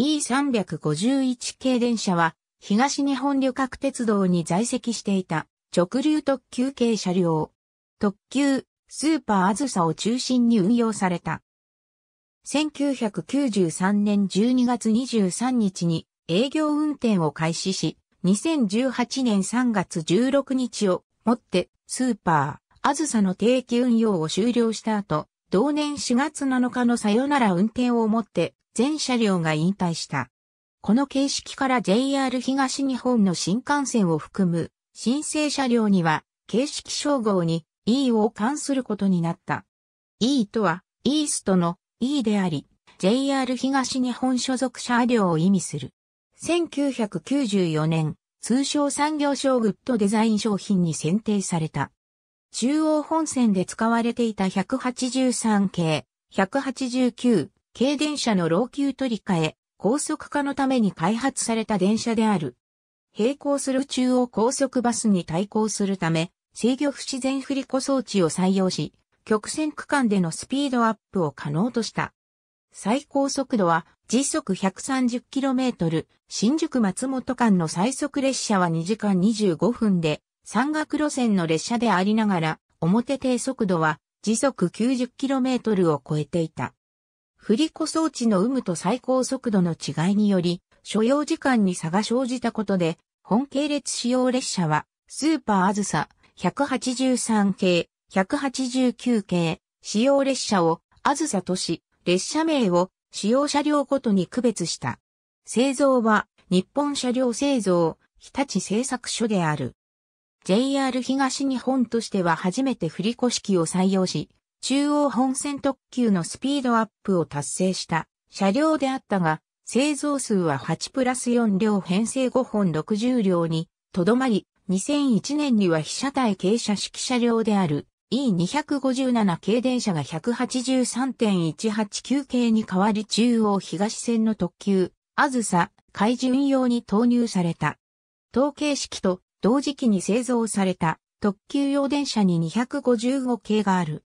E351 系電車は東日本旅客鉄道に在籍していた直流特急系車両。特急、スーパーあずさを中心に運用された。1993年12月23日に営業運転を開始し、2018年3月16日をもってスーパー、あずさの定期運用を終了した後、同年4月7日のさよなら運転をもって全車両が引退した。この形式から JR 東日本の新幹線を含む申請車両には形式称号に E を冠することになった。E とはイーストの E であり、JR 東日本所属車両を意味する。1994年、通称産業省グッドデザイン商品に選定された。中央本線で使われていた183系、189、軽電車の老朽取り替え、高速化のために開発された電車である。並行する中央高速バスに対抗するため、制御不自然振り子装置を採用し、曲線区間でのスピードアップを可能とした。最高速度は時速 130km、新宿松本間の最速列車は2時間25分で、山岳路線の列車でありながら、表低速度は時速 90km を超えていた。振り子装置の有無と最高速度の違いにより、所要時間に差が生じたことで、本系列使用列車は、スーパーあずさ、183系、189系、使用列車を、あずさとし、列車名を、使用車両ごとに区別した。製造は、日本車両製造、日立製作所である。JR 東日本としては初めて振り子式を採用し、中央本線特急のスピードアップを達成した車両であったが、製造数は8プラス4両編成5本60両にとどまり、2001年には被写体傾斜式車両である E257 系電車が183.189系に代わり中央東線の特急、あずさ、海巡用に投入された。統計式と同時期に製造された特急用電車に255系がある。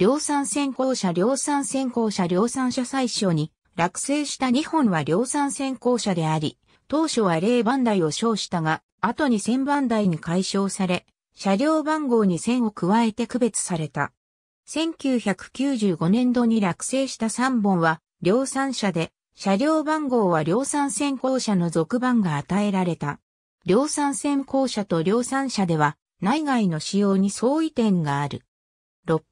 量産先行者量産先行者量産車最初に落成した2本は量産先行者であり、当初は0番台を称したが、後に1000番台に解消され、車両番号に1000を加えて区別された。1995年度に落成した3本は量産車で、車両番号は量産先行車の続番が与えられた。量産先行者と量産車では内外の仕様に相違点がある。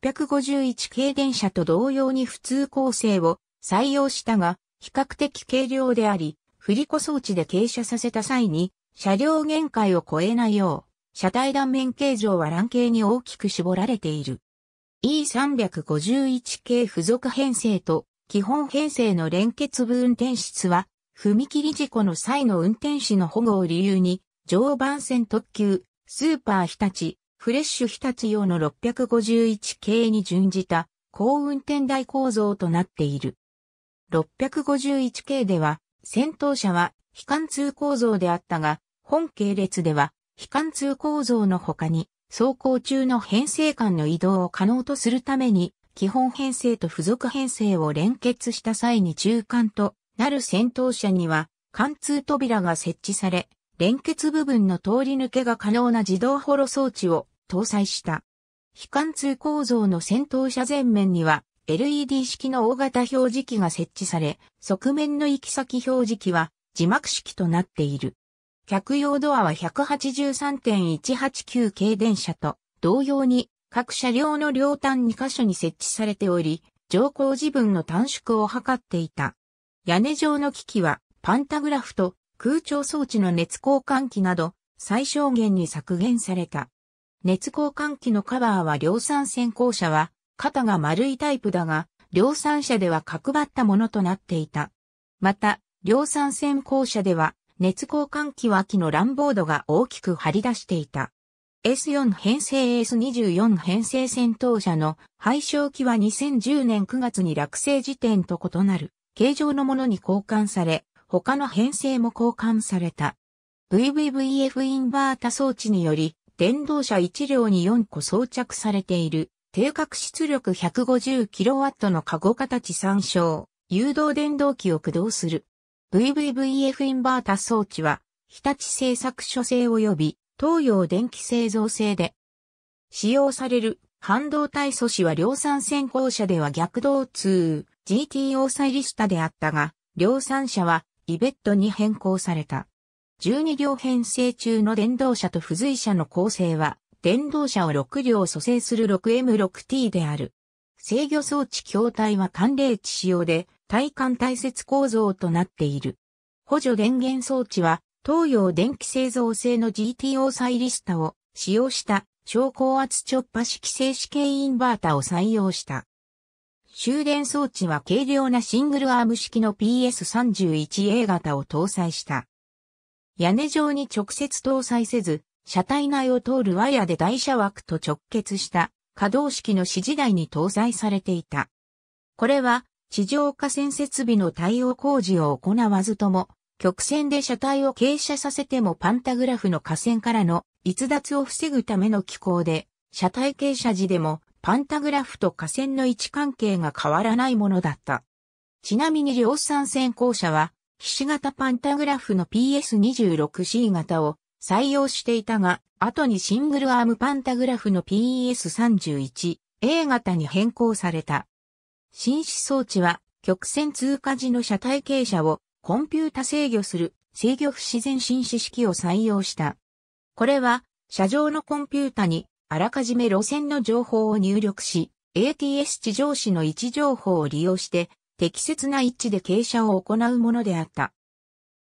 651系電車と同様に普通構成を採用したが、比較的軽量であり、振り子装置で傾斜させた際に、車両限界を超えないよう、車体断面形状は乱形に大きく絞られている。E351 系付属編成と基本編成の連結部運転室は、踏切事故の際の運転士の保護を理由に、常磐線特急、スーパー日立、フレッシュ日立用の651系に準じた高運転台構造となっている。651系では、先頭車は非貫通構造であったが、本系列では非貫通構造の他に、走行中の編成間の移動を可能とするために、基本編成と付属編成を連結した際に中間となる先頭車には、貫通扉が設置され、連結部分の通り抜けが可能な自動ホロ装置を搭載した。非貫通構造の先頭車前面には LED 式の大型表示器が設置され、側面の行き先表示器は字幕式となっている。客用ドアは183.189系電車と同様に各車両の両端2箇所に設置されており、乗降時分の短縮を図っていた。屋根上の機器はパンタグラフと空調装置の熱交換器など最小限に削減された。熱交換器のカバーは量産先行車は、肩が丸いタイプだが、量産車では角張ったものとなっていた。また、量産先行車では、熱交換器脇のランボードが大きく張り出していた。S4 編成 S24 編成戦闘車の廃消機は2010年9月に落成時点と異なる形状のものに交換され、他の編成も交換された。VVVF インバータ装置により電動車1両に4個装着されている、定格出力 150kW のカゴ形参照、誘導電動機を駆動する。VVVF インバータ装置は、日立製作所製及び東洋電気製造製で、使用される半導体素子は量産先行車では逆動通 GTO サイリスタであったが、量産車はイベットに変更された。12両編成中の電動車と付随車の構成は、電動車を6両組成する 6M6T である。制御装置筐体は寒冷地仕様で、体幹大切構造となっている。補助電源装置は、東洋電気製造製の GTO サイリスタを使用した超高圧直波式静止系インバータを採用した。終電装置は軽量なシングルアーム式の PS31A 型を搭載した。屋根上に直接搭載せず、車体内を通るワイヤで台車枠と直結した可動式の指示台に搭載されていた。これは地上架線設備の対応工事を行わずとも、曲線で車体を傾斜させてもパンタグラフの架線からの逸脱を防ぐための機構で、車体傾斜時でもパンタグラフと架線の位置関係が変わらないものだった。ちなみに量産線校舎は菱型パンタグラフの PS26C 型を採用していたが、後にシングルアームパンタグラフの PS31A 型に変更された。新士装置は曲線通過時の車体傾斜をコンピュータ制御する制御不自然新士式を採用した。これは車上のコンピュータにあらかじめ路線の情報を入力し、ATS 地上紙の位置情報を利用して適切な位置で傾斜を行うものであった。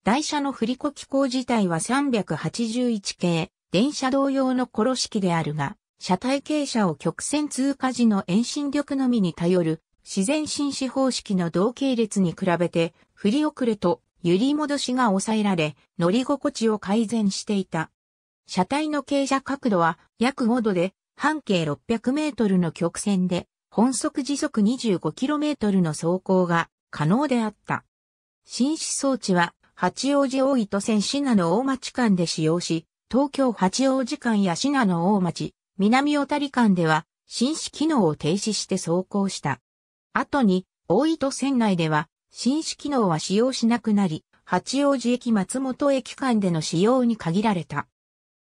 台車の振り子機構自体は381系、電車同様の殺式であるが、車体傾斜を曲線通過時の遠心力のみに頼る自然進士方式の同系列に比べて、振り遅れと揺り戻しが抑えられ、乗り心地を改善していた。車体の傾斜角度は約5度で、半径600メートルの曲線で、本速時速 25km の走行が可能であった。新市装置は八王子大糸線品の大町間で使用し、東京八王子間や品の大町、南小谷間では新市機能を停止して走行した。後に大糸線内では新市機能は使用しなくなり、八王子駅松本駅間での使用に限られた。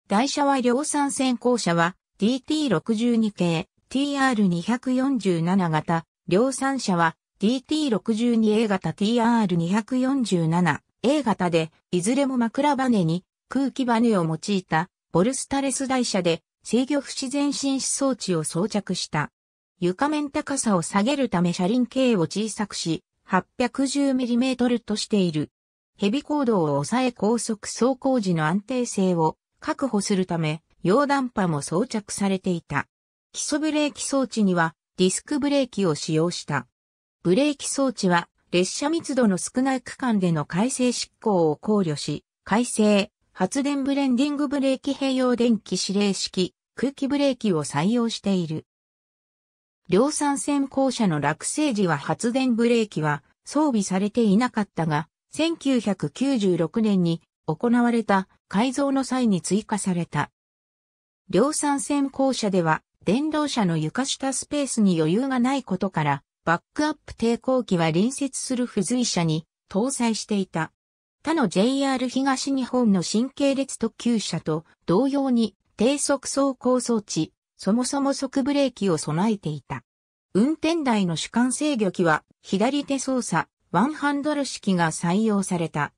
台車は量産先行車は DT62 系、TR247 型、量産車は DT62A 型 TR247A 型で、いずれも枕バネに空気バネを用いたボルスタレス台車で制御不自然進出装置を装着した。床面高さを下げるため車輪径を小さくし、810mm としている。ヘビ行動を抑え高速走行時の安定性を確保するため、溶断波も装着されていた。基礎ブレーキ装置にはディスクブレーキを使用した。ブレーキ装置は列車密度の少ない区間での改正執行を考慮し、改正、発電ブレンディングブレーキ併用電気指令式、空気ブレーキを採用している。量産線校舎の落成時は発電ブレーキは装備されていなかったが、1996年に行われた改造の際に追加された。量産線校舎では電動車の床下スペースに余裕がないことから、バックアップ抵抗機は隣接する付随車に搭載していた。他の JR 東日本の神経列特急車と同様に低速走行装置、そもそも速ブレーキを備えていた。運転台の主観制御機は左手操作、ワンハンドル式が採用された。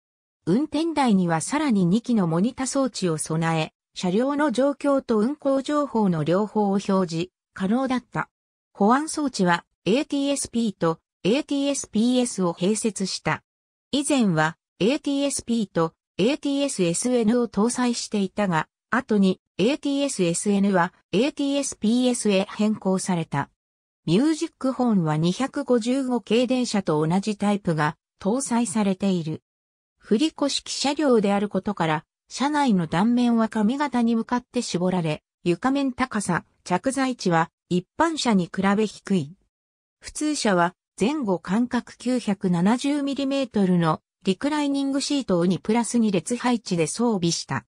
運転台にはさらに2機のモニタ装置を備え、車両の状況と運行情報の両方を表示可能だった。保安装置は ATSP と ATSPS を併設した。以前は ATSP と ATSSN を搭載していたが、後に ATSSN は ATSPS へ変更された。ミュージックホーンは255系電車と同じタイプが搭載されている。振り越機車両であることから車内の断面は髪型に向かって絞られ、床面高さ、着座位置は一般車に比べ低い。普通車は前後間隔 970mm のリクライニングシートを2プラス2列配置で装備した。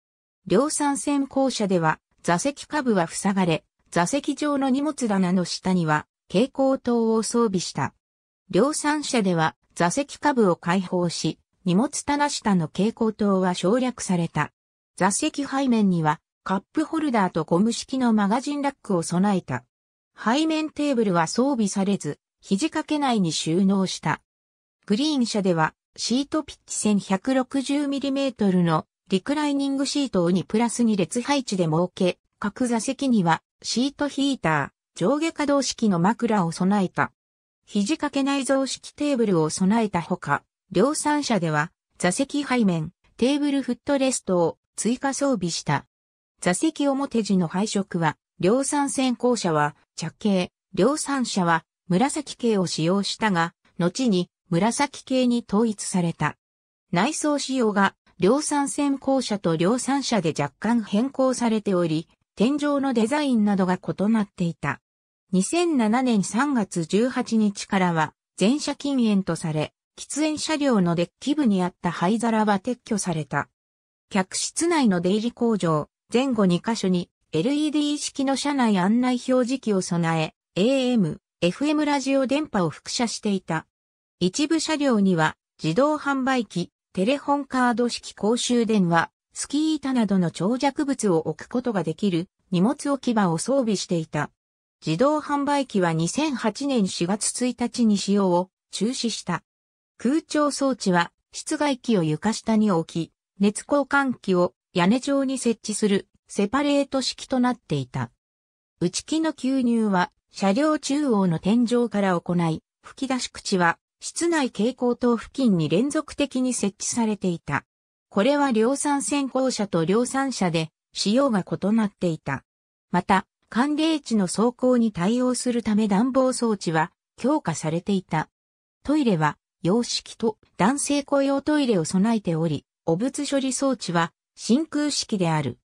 量産線校舎では座席下部は塞がれ、座席上の荷物棚の下には蛍光灯を装備した。量産車では座席下部を開放し、荷物棚下の蛍光灯は省略された。座席背面にはカップホルダーとゴム式のマガジンラックを備えた。背面テーブルは装備されず、肘掛け内に収納した。グリーン車ではシートピッチ 1160mm のリクライニングシートを2プラス2列配置で設け、各座席にはシートヒーター、上下可動式の枕を備えた。肘掛け内蔵式テーブルを備えたほか、量産車では、座席背面、テーブルフットレストを追加装備した。座席表地の配色は、量産先行車は茶系、量産車は紫系を使用したが、後に紫系に統一された。内装仕様が量産先行車と量産車で若干変更されており、天井のデザインなどが異なっていた。2007年3月18日からは、全車禁煙とされ、喫煙車両のデッキ部にあった灰皿は撤去された。客室内の出入り工場、前後2カ所に LED 式の車内案内表示器を備え、AM、FM ラジオ電波を複写していた。一部車両には自動販売機、テレホンカード式公衆電話、スキー板などの長尺物を置くことができる荷物置き場を装備していた。自動販売機は2008年4月1日に使用を中止した。空調装置は、室外機を床下に置き、熱交換器を屋根上に設置するセパレート式となっていた。内気の吸入は車両中央の天井から行い、吹き出し口は室内蛍光灯付近に連続的に設置されていた。これは量産先行車と量産車で仕様が異なっていた。また、寒冷地の走行に対応するため暖房装置は強化されていた。トイレは洋式と男性雇用トイレを備えており、汚物処理装置は真空式である。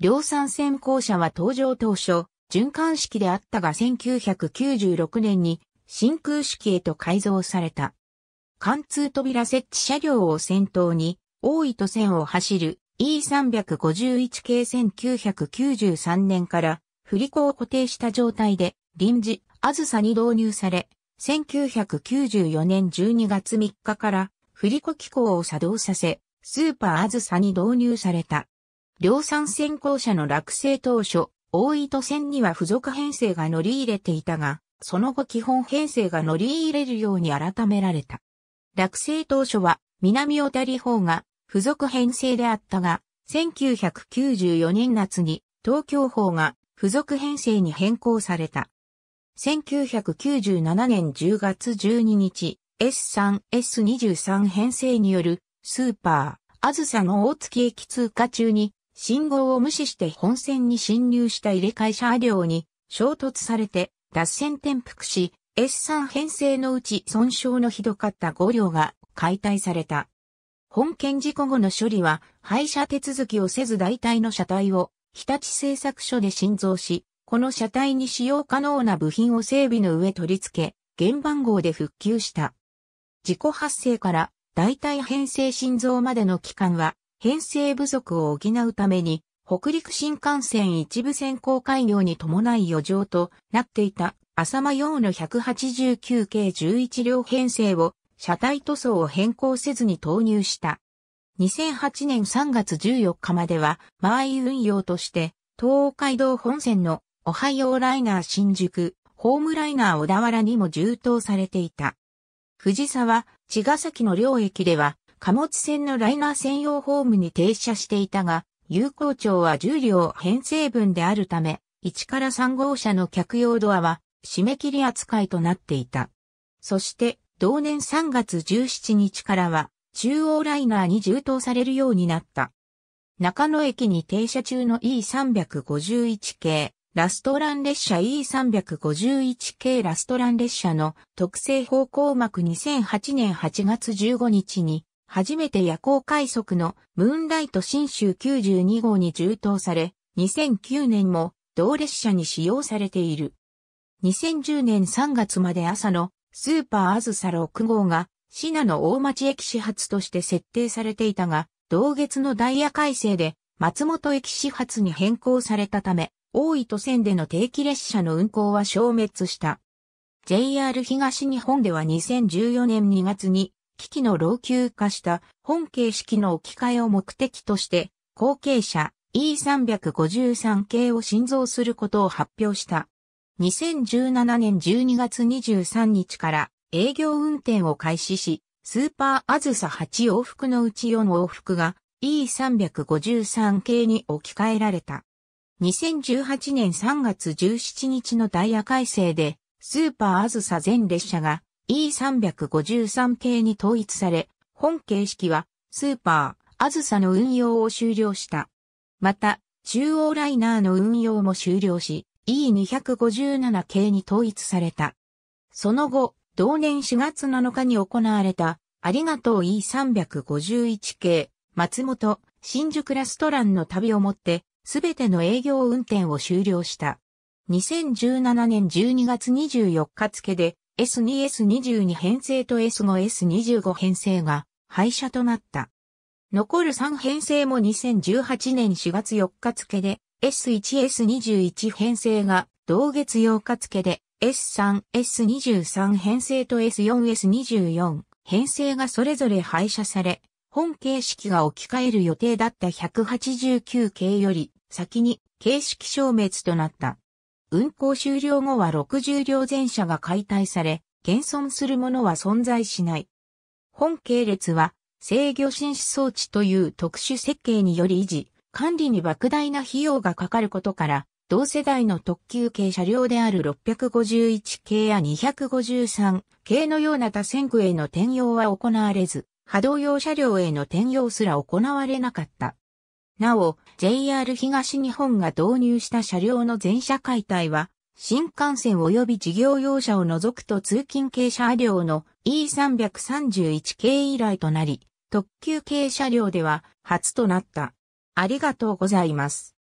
量産専攻車は登場当初、循環式であったが1996年に真空式へと改造された。貫通扉設置車両を先頭に、大糸線を走る E351 系1993年から振り子を固定した状態で臨時、あずさに導入され、1994年12月3日から振り子機構を作動させ、スーパーアズサに導入された。量産先行車の落成当初、大糸線には付属編成が乗り入れていたが、その後基本編成が乗り入れるように改められた。落成当初は南小谷方が付属編成であったが、1994年夏に東京方が付属編成に変更された。1997年10月12日、S3、S23 編成によるスーパー、あずさの大月駅通過中に信号を無視して本線に侵入した入れ替え車両に衝突されて脱線転覆し S3 編成のうち損傷のひどかった5両が解体された。本件事故後の処理は廃車手続きをせず代替の車体を日立製作所で新造しこの車体に使用可能な部品を整備の上取り付け、原番号で復旧した。事故発生から大体編成心臓までの期間は、編成不足を補うために、北陸新幹線一部線行開業に伴い余剰となっていた浅間用の189系11両編成を車体塗装を変更せずに投入した。2008年3月14日までは、間合い運用として、東海道本線のオハイオーライナー新宿、ホームライナー小田原にも充当されていた。藤沢、茅ヶ崎の両駅では、貨物船のライナー専用ホームに停車していたが、有効庁は重量編成分であるため、1から3号車の客用ドアは、締め切り扱いとなっていた。そして、同年3月17日からは、中央ライナーに充当されるようになった。中野駅に停車中の E351 系、ラストラン列車 E351 系ラストラン列車の特製方向幕2008年8月15日に初めて夜行快速のムーンライト新州92号に充当され2009年も同列車に使用されている。2010年3月まで朝のスーパーアズサ6号がシナの大町駅始発として設定されていたが同月のダイヤ改正で松本駅始発に変更されたため大糸線での定期列車の運行は消滅した。JR 東日本では2014年2月に、機器の老朽化した本形式の置き換えを目的として、後継者 E353 系を新造することを発表した。2017年12月23日から営業運転を開始し、スーパーアズサ8往復のうち4往復が E353 系に置き換えられた。2018年3月17日のダイヤ改正で、スーパーアズサ全列車が E353 系に統一され、本形式はスーパーアズサの運用を終了した。また、中央ライナーの運用も終了し、E257 系に統一された。その後、同年4月7日に行われた、ありがとう E351 系、松本、新宿ラストランの旅をもって、すべての営業運転を終了した。2017年12月24日付で S2S22 編成と S5S25 編成が廃車となった。残る3編成も2018年4月4日付で S1S21 編成が同月8日付で S3S23 編成と S4S24 編成がそれぞれ廃車され、本形式が置き換える予定だった189系より先に形式消滅となった。運行終了後は60両全車が解体され、現存するものは存在しない。本系列は制御紳士装置という特殊設計により維持、管理に莫大な費用がかかることから、同世代の特急系車両である651系や253系のような多線区への転用は行われず、波動用車両への転用すら行われなかった。なお、JR 東日本が導入した車両の全車解体は、新幹線及び事業用車を除くと通勤系車両の E331 系以来となり、特急系車両では初となった。ありがとうございます。